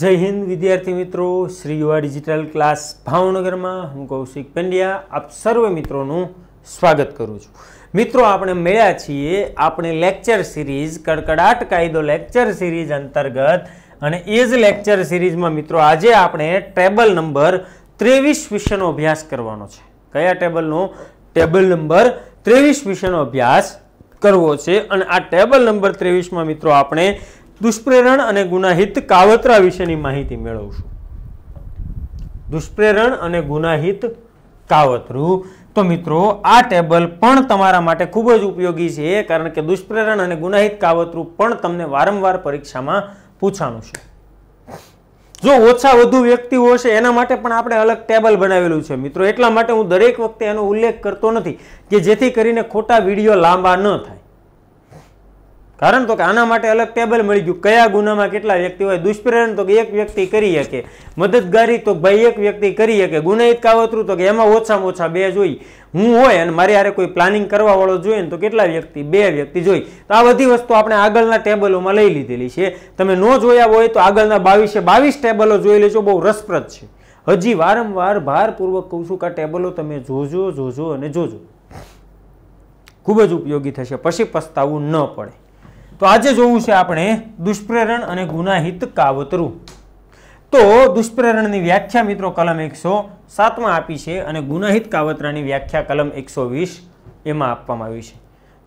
જય હિન્દ વિદ્યાર્થી મિત્રો શ્રી યુવા ડિજિટલ ક્લાસ ભાવનગરમાં હું કૌશિક પંડ્યા આપ સર્વ મિત્રોનું સ્વાગત કરું છું મિત્રો આપણે મળ્યા છીએ આપણે લેક્ચર સિરીઝ કડકડાટ કાયદો લેક્ચર સિરીઝ અંતર્ગત અને એ જ લેક્ચર સિરીઝમાં મિત્રો આજે આપણે ટેબલ નંબર ત્રેવીસ વિશેનો અભ્યાસ કરવાનો છે કયા ટેબલનો ટેબલ નંબર ત્રેવીસ વિશેનો અભ્યાસ કરવો છે અને આ ટેબલ નંબર ત્રેવીસમાં મિત્રો આપણે દુષ્પ્રેરણ અને ગુનાહિત કાવતરા વિશેની માહિતી મેળવશું દુષ્પ્રેરણ અને ગુનાહિત કાવતરું તો મિત્રો આ ટેબલ પણ તમારા માટે ખૂબ જ ઉપયોગી છે કારણ કે દુષ્પ્રેરણ અને ગુનાહિત કાવતરું પણ તમને વારંવાર પરીક્ષામાં પૂછાણું છે જો ઓછા વધુ વ્યક્તિઓ હશે એના માટે પણ આપણે અલગ ટેબલ બનાવેલું છે મિત્રો એટલા માટે હું દરેક વખતે એનો ઉલ્લેખ કરતો નથી કે જેથી કરીને ખોટા વિડીયો લાંબા ન થાય કારણ તો કે આના માટે અલગ ટેબલ મળી ગયું કયા ગુનામાં કેટલા વ્યક્તિ હોય દુષ્પ્રેરણ તો કે એક વ્યક્તિ કરી શકે મદદગારી તો ભાઈ એક વ્યક્તિ કરી શકે ગુનાહિત કાવતરું તો કે એમાં ઓછામાં ઓછા બે જોઈ હું હોય અને મારે હારે કોઈ પ્લાનિંગ કરવાવાળો જોઈએ ને તો કેટલા વ્યક્તિ બે વ્યક્તિ જોઈ તો આ બધી વસ્તુ આપણે આગળના ટેબલોમાં લઈ લીધેલી છે તમે ન જોયા હોય તો આગળના બાવીસે બાવીસ ટેબલો જોઈ લેજો બહુ રસપ્રદ છે હજી વારંવાર ભારપૂર્વક કહું છું કે આ ટેબલો તમે જોજો જોજો અને જોજો ખૂબ જ ઉપયોગી થશે પછી પસ્તાવું ન પડે તો આજે જોવું છે આપણે દુષ્પ્રેરણ અને ગુનાહિત કાવતરું તો દુષ્પ્રેરણની વ્યાખ્યા મિત્રો કલમ એકસો સાતમાં આપી છે અને ગુનાહિત કાવતરાની વ્યાખ્યા કલમ એકસો વીસ એમાં આપવામાં આવી છે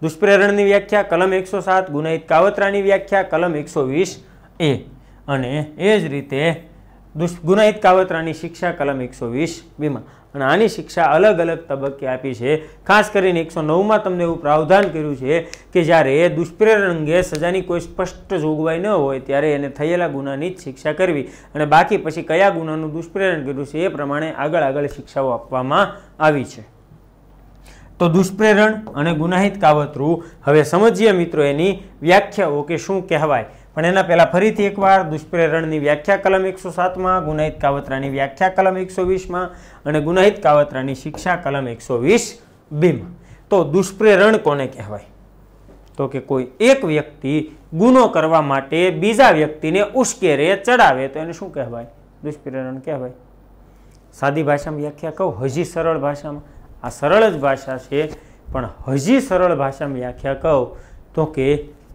દુષ્પ્રેરણની વ્યાખ્યા કલમ એકસો સાત ગુનાહિત કાવતરાની વ્યાખ્યા કલમ એકસો વીસ એ અને એ જ રીતે ગુનાહિત કાવતરાની શિક્ષા કલમ એકસો વીસ બીમાં અને આની શિક્ષા અલગ અલગ તબક્કે આપી છે ખાસ કરીને એકસો નવમાં તમને એવું પ્રાવધાન કર્યું છે કે જ્યારે દુષ્પ્રેરણ અંગે સજાની કોઈ સ્પષ્ટ જોગવાઈ ન હોય ત્યારે એને થયેલા ગુનાની જ શિક્ષા કરવી અને બાકી પછી કયા ગુનાનું દુષ્પ્રેરણ કર્યું છે એ પ્રમાણે આગળ આગળ શિક્ષાઓ આપવામાં આવી છે તો દુષ્પ્રેરણ અને ગુનાહિત કાવતરું હવે સમજીએ મિત્રો એની વ્યાખ્યાઓ કે શું કહેવાય પણ એના પહેલાં ફરીથી એકવાર દુષ્પ્રેરણની વ્યાખ્યા કલમ એકસો સાતમાં ગુનાહિત કાવતરાની વ્યાખ્યા કલમ એકસો વીસમાં અને ગુનાહિત કાવતરાની શિક્ષા કલમ એકસો વીસ બીમાં તો દુષ્પ્રેરણ કોને કહેવાય તો કે કોઈ એક વ્યક્તિ ગુનો કરવા માટે બીજા વ્યક્તિને ઉશ્કેરે ચડાવે તો એને શું કહેવાય દુષ્પ્રેરણ કહેવાય સાદી ભાષામાં વ્યાખ્યા કહું હજી સરળ ભાષામાં આ સરળ જ ભાષા છે પણ હજી સરળ ભાષામાં વ્યાખ્યા કહું તો કે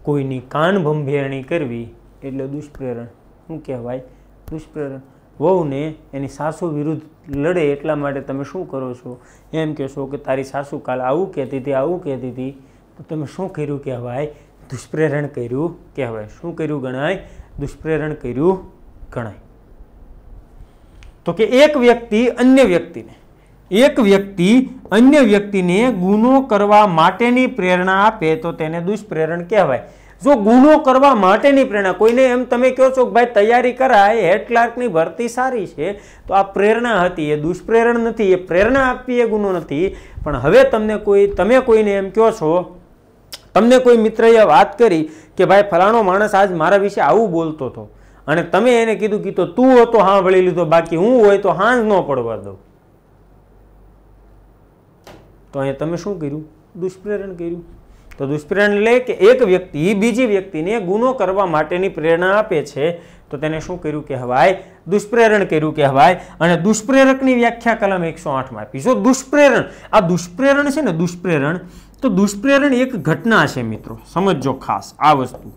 કોઈની કાન ભંભેરણી કરવી એટલે દુષ્પ્રેરણ શું કહેવાય દુષ્પ્રેરણ વહુને એની સાસુ વિરુદ્ધ લડે એટલા માટે તમે શું કરો છો એમ કહેશો કે તારી સાસુ કાલ આવું કહેતી હતી આવું કહેતી હતી તો તમે શું કર્યું કહેવાય દુષ્પ્રેરણ કર્યું કહેવાય શું કર્યું ગણાય દુષ્પ્રેરણ કર્યું ગણાય તો કે એક વ્યક્તિ અન્ય વ્યક્તિને એક વ્યક્તિ અન્ય વ્યક્તિને ગુનો કરવા માટેની પ્રેરણા આપે તો તેને દુષ્પ્રેરણ કહેવાય જો ગુનો કરવા માટેની પ્રેરણા કોઈને એમ તમે કહો છો કે ભાઈ તૈયારી કરાય હેડ ક્લાર્કની ભરતી સારી છે તો આ પ્રેરણા હતી એ દુષ્પ્રેરણ નથી એ પ્રેરણા આપવી એ ગુનો નથી પણ હવે તમને કોઈ તમે કોઈને એમ કહો છો તમને કોઈ મિત્રએ વાત કરી કે ભાઈ ફલાણો માણસ આજ મારા વિશે આવું બોલતો હતો અને તમે એને કીધું કીધું તું હતો હા ભળી લીધો બાકી હું હોય તો હાંજ ન પડવા દઉં તો અહીંયા તમે શું કર્યું દુષ્પ્રેરણ કર્યું તો દુષ્પ્રેરણ એટલે કે એક વ્યક્તિ બીજી વ્યક્તિને ગુનો કરવા માટેની પ્રેરણા આપે છે તો તેને શું કર્યું કહેવાય દુષ્પ્રેરણ કર્યું કહેવાય અને દુષ્પ્રેરકની વ્યાખ્યા કલમ એકસો આઠમાં આપી જો દુષ્પ્રેરણ આ દુષ્પ્રેરણ છે ને દુષ્પ્રેરણ તો દુષ્પ્રેરણ એક ઘટના છે મિત્રો સમજો ખાસ આ વસ્તુ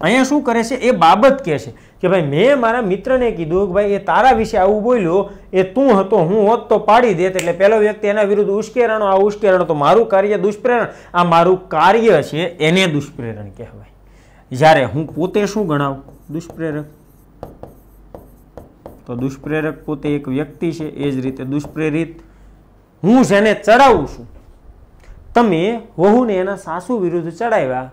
અહીંયા શું કરે છે એ બાબત કહે છે કે ભાઈ મેં મારા મિત્રને કીધું કે ભાઈ એ તારા વિશે આવું બોલ્યો એ તું હતો હું હોત તો પાડી દેત એટલે પહેલો વ્યક્તિ એના વિરુદ્ધ ઉશ્કેરણો આ ઉશ્કેરણ તો મારું કાર્ય દુષ્પ્રેરણ આ મારું કાર્ય છે એને દુષ્પ્રેરણ કહેવાય જ્યારે હું પોતે શું ગણાવું દુષ્પ્રેરક તો દુષ્પ્રેરક પોતે એક વ્યક્તિ છે એ જ રીતે દુષ્પ્રેરિત હું જેને ચડાવું છું તમે વહુને એના સાસુ વિરુદ્ધ ચડાવ્યા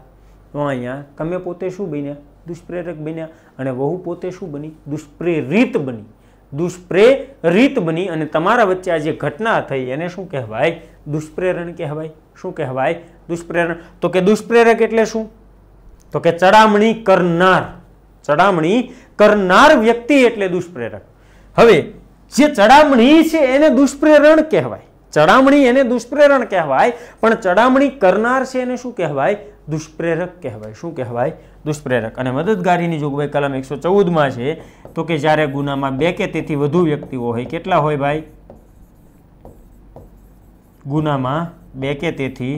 તો અહીંયા તમે પોતે શું બન્યા દુષ્પ્રેરક બન્યા અને વહુ પોતે શું બની દુષ્પ્રેરિત બની દુષ્પ્રેરિત બની અને તમારા વચ્ચે આ જે ઘટના થઈ એને શું કહેવાય દુષ્પ્રેરણ કહેવાય શું કહેવાય દુષ્પ્રેરણ તો કે દુષ્પ્રેરક એટલે શું તો કે ચડામણી કરનાર ચડામણી કરનાર વ્યક્તિ એટલે દુષ્પ્રેરક હવે જે ચડામણી છે એને દુષ્પ્રેરણ કહેવાય ચડામણી એને દુષ્પ્રેરણ કહેવાય પણ ચડામણી કરનાર છે એને શું કહેવાય દુષ્પ્રેરક કહેવાય શું કહેવાય દુષ્પ્રેરક અને મદદગારીની જોગવાઈ કલમ એકસો ચૌદમાં છે તો કે જ્યારે ગુનામાં બે કે તેથી વધુ વ્યક્તિઓ હોય કેટલા હોય ભાઈ ગુનામાં બે કે તેથી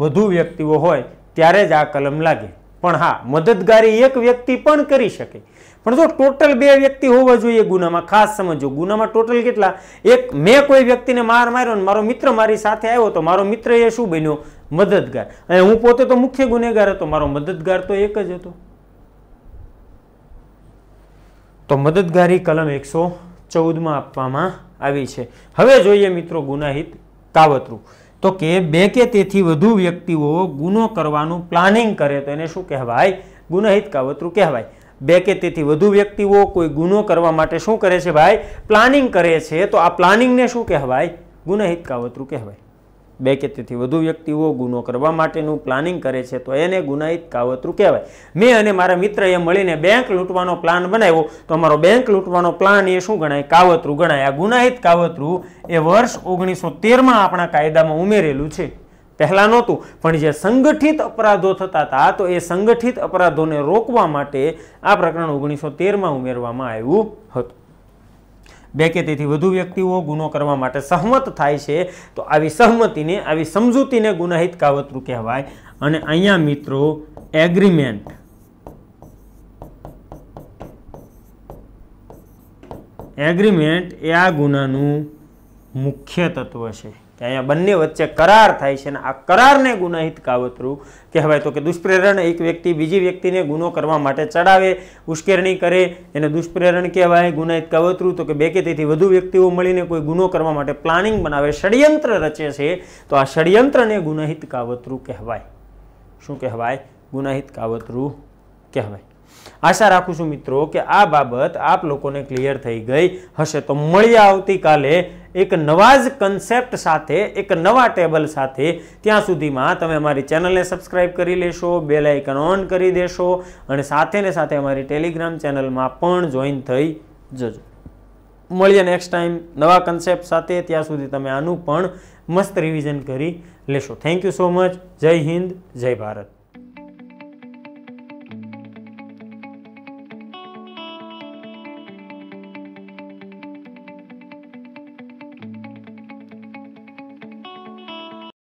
વધુ વ્યક્તિઓ હોય ત્યારે જ આ કલમ લાગે પણ હા મદદગારી એક વ્યક્તિ પણ કરી શકે પણ જો ટોટલ બે વ્યક્તિ હોવા જોઈએ ગુનામાં ખાસ સમજો ગુનામાં ટોટલ કેટલા એક મેં કોઈ વ્યક્તિને માર માર્યો મારો મિત્ર મારી સાથે આવ્યો તો મારો મિત્ર એ શું બન્યો મદદગાર અને હું પોતે તો મુખ્ય ગુનેગાર હતો મારો મદદગાર તો એક જ હતો તો મદદગારી કલમ એકસો ચૌદમાં આપવામાં આવી છે હવે જોઈએ મિત્રો ગુનાહિત કાવતરું તો કે બે કે તેથી વધુ વ્યક્તિઓ ગુનો કરવાનું પ્લાનિંગ કરે તો એને શું કહેવાય ગુનાહિત કાવતરું કહેવાય બે કે તેથી વધુ વ્યક્તિઓ કોઈ ગુનો કરવા માટે શું કરે છે ભાઈ પ્લાનિંગ કરે છે તો આ પ્લાનિંગને શું કહેવાય ગુનાહિત કાવતરું કહેવાય બે કે તેથી વધુ વ્યક્તિઓ ગુનો કરવા માટેનું પ્લાનિંગ કરે છે તો એને ગુનાહિત કાવતરું કહેવાય મેં અને મારા મિત્ર એ મળીને બેંક લૂંટવાનો પ્લાન બનાવ્યો તો અમારો બેંક લૂંટવાનો પ્લાન એ શું ગણાય કાવતરું ગણાય આ ગુનાહિત કાવતરું એ વર્ષ ઓગણીસો તેરમાં આપણા કાયદામાં ઉમેરેલું છે પહેલાં નહોતું પણ જે સંગઠિત અપરાધો થતા હતા તો એ સંગઠિત અપરાધોને રોકવા માટે આ પ્રકરણ ઓગણીસો તેરમાં ઉમેરવામાં આવ્યું હતું બે કે તેથી વધુ વ્યક્તિઓ ગુનો કરવા માટે સહમત થાય છે તો આવી સહમતિને આવી સમજૂતીને ગુનાહિત કાવતરું કહેવાય અને અહીંયા મિત્રો એગ્રીમેન્ટ એગ્રીમેન્ટ એ આ ગુનાનું મુખ્ય તત્વ છે કે અહીંયા બંને વચ્ચે કરાર થાય છે અને આ કરારને ગુનાહિત કાવતરું કહેવાય તો કે દુષ્પ્રેરણ એક વ્યક્તિ બીજી વ્યક્તિને ગુનો કરવા માટે ચડાવે ઉશ્કેરણી કરે એને દુષ્પ્રેરણ કહેવાય ગુનાહિત કાવતરું તો કે બે કે તેથી વધુ વ્યક્તિઓ મળીને કોઈ ગુનો કરવા માટે પ્લાનિંગ બનાવે ષડયંત્ર રચે છે તો આ ષડયંત્રને ગુનાહિત કાવતરું કહેવાય શું કહેવાય ગુનાહિત કાવતરું કહેવાય આશા રાખું છું મિત્રો કે આ બાબત આપ લોકોને ક્લિયર થઈ ગઈ હશે તો મળીએ આવતીકાલે એક નવા જ કન્સેપ્ટ સાથે એક નવા ટેબલ સાથે ત્યાં સુધીમાં તમે અમારી ચેનલને સબસ્ક્રાઇબ કરી લેશો બે લાઇકન ઓન કરી દેશો અને સાથે ને સાથે અમારી ટેલિગ્રામ ચેનલમાં પણ જોઈન થઈ જજો મળીએ નેક્સ્ટ ટાઈમ નવા કન્સેપ્ટ સાથે ત્યાં સુધી તમે આનું પણ મસ્ત રિવિઝન કરી લેશો થેન્ક યુ સો મચ જય હિન્દ જય ભારત